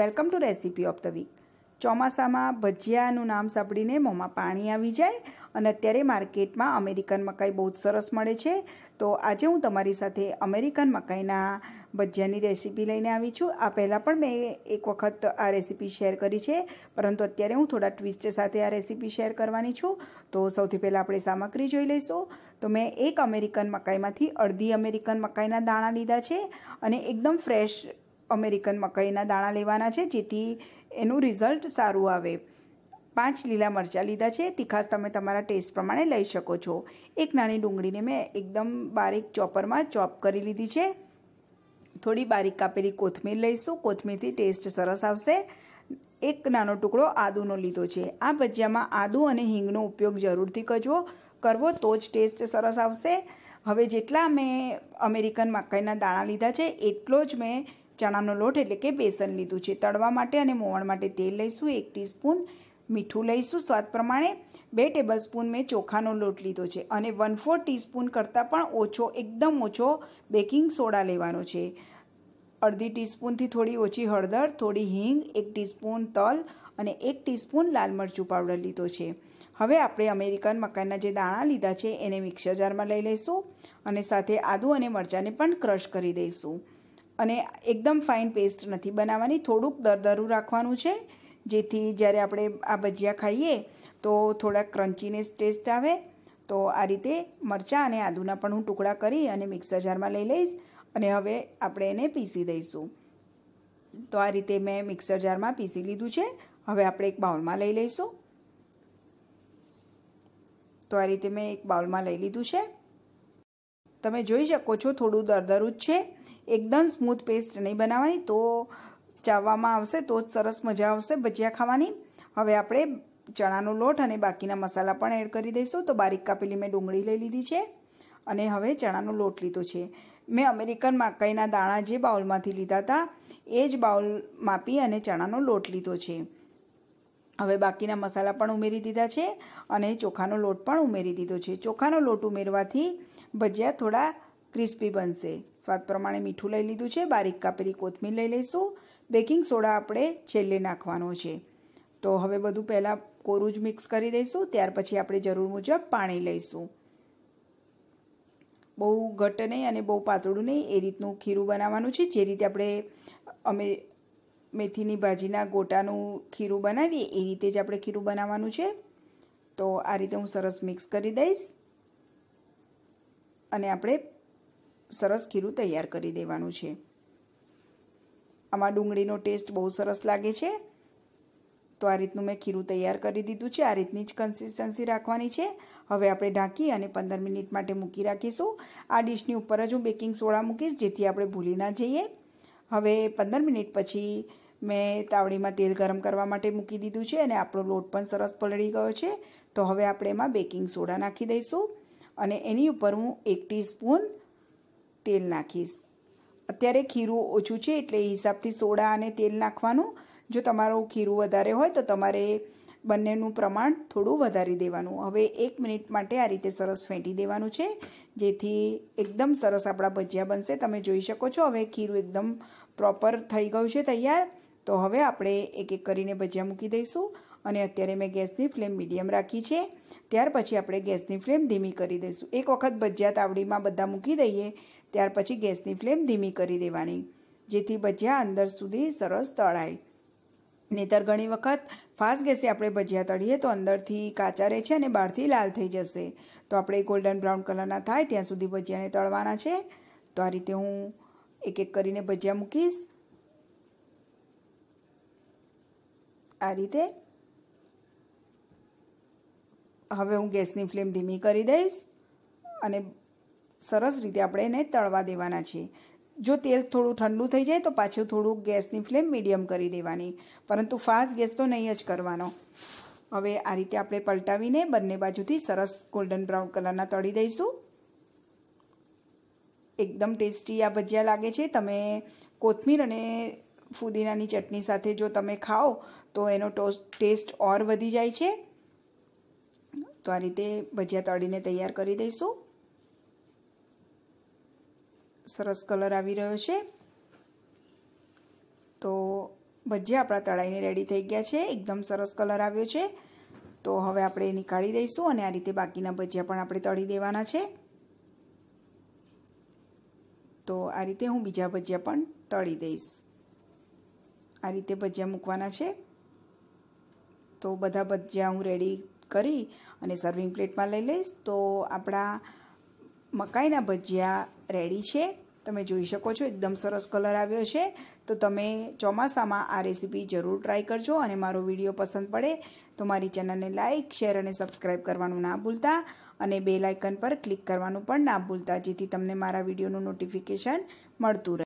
welcome to recipe of the week ચોમાસામાં ભજીયાનું નામ સાંભળીને મોંમાં પાણી આવી જાય અને અત્યારે માર્કેટમાં અમેરિકન મકાઈ બહુ જ સરસ મળે છે તો આજે હું તમારી સાથે અમેરિકન મકાઈના ભજીયાની રેસીપી લઈને આવી છું આ પહેલાં પણ મેં એક વખત આ રેસીપી શેર કરી છે પરંતુ અત્યારે હું થોડા ટ્વિસ્ટ સાથે આ રેસીપી શેર કરવાની છું તો સૌથી પહેલાં આપણે સામગ્રી જોઈ લઈશું તો મેં એક અમેરિકન મકાઈમાંથી અડધી અમેરિકન મકાઈના દાણા લીધા છે અને એકદમ ફ્રેશ અમેરિકન મકાઈના દાણા લેવાના છે જેથી એનું રિઝલ્ટ સારું આવે પાંચ લીલા મરચાં લીધા છે તીખાસ તમે તમારા ટેસ્ટ પ્રમાણે લઈ શકો છો એક નાની ડુંગળીને મેં એકદમ બારીક ચોપરમાં ચોપ કરી લીધી છે થોડી બારીક કાપેલી કોથમીર લઈશું કોથમીરથી ટેસ્ટ સરસ આવશે એક નાનો ટુકડો આદુનો લીધો છે આ ભજીયામાં આદુ અને હિંગનો ઉપયોગ જરૂરથી કરજો કરવો તો જ ટેસ્ટ સરસ આવશે હવે જેટલા મેં અમેરિકન મકાઈના દાણા લીધા છે એટલો જ મેં ચણાનો લોટ એટલે કે બેસન લીધું છે તળવા માટે અને મોવણ માટે તેલ લઈશું એક ટીસ્પૂન મીઠું લઈશું સ્વાદ પ્રમાણે બે ટેબલ સ્પૂન મેં ચોખાનો લોટ લીધો છે અને વન ફોર ટીસ્પૂન કરતાં પણ ઓછો એકદમ ઓછો બેકિંગ સોડા લેવાનો છે અડધી ટીસ્પૂનથી થોડી ઓછી હળદર થોડી હિંગ એક ટીસ્પૂન તલ અને એક ટીસ્પૂન લાલ મરચું પાવડર લીધો છે હવે આપણે અમેરિકન મકાઈના જે દાણા લીધા છે એને મિક્સર જારમાં લઈ લઈશું અને સાથે આદું અને મરચાંને પણ ક્રશ કરી દઈશું અને એકદમ ફાઇન પેસ્ટ નથી બનાવવાની થોડુંક દરદરું રાખવાનું છે જેથી જ્યારે આપણે આ ભજીયા ખાઈએ તો થોડા ક્રન્ચીનેસ ટેસ્ટ આવે તો આ રીતે મરચાં અને આદુના પણ હું ટુકડા કરી અને મિક્સર જારમાં લઈ લઈશ અને હવે આપણે એને પીસી દઈશું તો આ રીતે મેં મિક્સર જારમાં પીસી લીધું છે હવે આપણે એક બાઉલમાં લઈ લઈશું તો આ રીતે મેં એક બાઉલમાં લઈ લીધું છે તમે જોઈ શકો છો થોડું દરદરું જ છે એકદમ સ્મૂથ પેસ્ટ નહીં બનાવવાની તો ચાવવામાં આવશે તો જ સરસ મજા આવશે ભજીયા ખાવાની હવે આપણે ચણાનો લોટ અને બાકીના મસાલા પણ એડ કરી દઈશું તો બારીક કાપેલી મેં ડુંગળી લઈ લીધી છે અને હવે ચણાનો લોટ લીધો છે મેં અમેરિકન મકાઈના દાણા જે બાઉલમાંથી લીધા હતા એ જ બાઉલ માપી અને ચણાનો લોટ લીધો છે હવે બાકીના મસાલા પણ ઉમેરી દીધા છે અને ચોખાનો લોટ પણ ઉમેરી દીધો છે ચોખાનો લોટ ઉમેરવાથી ભજીયા થોડા ક્રિસ્પી બનશે સ્વાદ પ્રમાણે મીઠું લઈ લીધું છે બારીક કાપેલી કોથમીર લઈ લઈશું બેકિંગ સોડા આપણે છેલ્લે નાખવાનો છે તો હવે બધું પહેલાં કોરું જ મિક્સ કરી દઈશું ત્યાર પછી આપણે જરૂર મુજબ પાણી લઈશું બહુ ઘટ્ટ નહીં અને બહુ પાતળું નહીં એ રીતનું ખીરું બનાવવાનું છે જે રીતે આપણે અમે મેથીની ભાજીના ગોટાનું ખીરું બનાવીએ એ રીતે જ આપણે ખીરું બનાવવાનું છે તો આ રીતે હું સરસ મિક્સ કરી દઈશ અને આપણે સરસ ખીરું તૈયાર કરી દેવાનું છે આમાં ડુંગળીનો ટેસ્ટ બહુ સરસ લાગે છે તો આ રીતનું મેં ખીરું તૈયાર કરી દીધું છે આ રીતની જ કન્સિસ્ટન્સી રાખવાની છે હવે આપણે ઢાંકી અને પંદર મિનિટ માટે મૂકી રાખીશું આ ડીશની ઉપર જ હું બેકિંગ સોડા મૂકીશ જેથી આપણે ભૂલી ના જઈએ હવે પંદર મિનિટ પછી મેં તાવડીમાં તેલ ગરમ કરવા માટે મૂકી દીધું છે અને આપણો લોટ પણ સરસ પલળી ગયો છે તો હવે આપણે એમાં બેકિંગ સોડા નાખી દઈશું અને એની ઉપર હું એક ટીસ્પૂન તેલ નાખીશ અત્યારે ખીરું ઓછું છે એટલે હિસાબથી સોડા અને તેલ નાખવાનું જો તમારું ખીરું વધારે હોય તો તમારે બંનેનું પ્રમાણ થોડું વધારી દેવાનું હવે એક મિનિટ માટે આ રીતે સરસ ફેંટી દેવાનું છે જેથી એકદમ સરસ આપણા ભજીયા બનશે તમે જોઈ શકો છો હવે ખીરું એકદમ પ્રોપર થઈ ગયું છે તૈયાર તો હવે આપણે એક એક કરીને ભજીયા મૂકી દઈશું અને અત્યારે મેં ગેસની ફ્લેમ મીડિયમ રાખી છે ત્યાર પછી આપણે ગેસની ફ્લેમ ધીમી કરી દઈશું એક વખત ભજીયા તાવડીમાં બધા મૂકી દઈએ ત્યાર પછી ગેસની ફ્લેમ ધીમી કરી દેવાની જેથી ભજીયા અંદર સુધી સરસ તળાય નહીતર ઘણી વખત ફાસ્ટ ગેસે આપણે ભજીયા તળીએ તો અંદરથી કાચા રહે છે અને બહારથી લાલ થઈ જશે તો આપણે ગોલ્ડન બ્રાઉન કલરના થાય ત્યાં સુધી ભજીયાને તળવાના છે તો આ રીતે હું એક એક કરીને ભજીયા મૂકીશ આ રીતે હવે હું ગેસની ફ્લેમ ધીમી કરી દઈશ અને સરસ રીતે આપણે એને તળવા દેવાના છે જો તેલ થોડું ઠંડુ થઈ જાય તો પાછું થોડું ગેસની ફ્લેમ મીડિયમ કરી દેવાની પરંતુ ફાસ્ટ ગેસ તો નહીં જ કરવાનો હવે આ રીતે આપણે પલટાવીને બંને બાજુથી સરસ ગોલ્ડન બ્રાઉન કલરના તળી દઈશું એકદમ ટેસ્ટી આ ભજીયા લાગે છે તમે કોથમીર અને ફુદીનાની ચટણી સાથે જો તમે ખાઓ તો એનો ટેસ્ટ ઓર વધી જાય છે તો આ રીતે ભજીયા તળીને તૈયાર કરી દઈશું સરસ કલર આવી રહ્યો છે તો ભજીયા આપણા તળાઈને રેડી થઈ ગયા છે એકદમ સરસ કલર આવ્યો છે તો હવે આપણે નીકાળી દઈશું અને આ રીતે બાકીના ભજીયા પણ આપણે તળી દેવાના છે તો આ રીતે હું બીજા ભજીયા પણ તળી દઈશ આ રીતે ભજીયા મૂકવાના છે તો બધા ભજીયા હું રેડી કરી અને સર્વિંગ પ્લેટમાં લઈ લઈશ તો આપણા મકાઈના ભજીયા રેડી છે તમે જોઈ શકો છો એકદમ સરસ કલર આવ્યો છે તો તમે ચોમાસામાં આ રેસીપી જરૂર ટ્રાય કરજો અને મારો વિડીયો પસંદ પડે તો મારી ચેનલને લાઇક શેર અને સબસ્ક્રાઈબ કરવાનું ના ભૂલતા અને બે લાઇકન પર ક્લિક કરવાનું પણ ના ભૂલતા જેથી તમને મારા વિડીયોનું નોટિફિકેશન મળતું રહે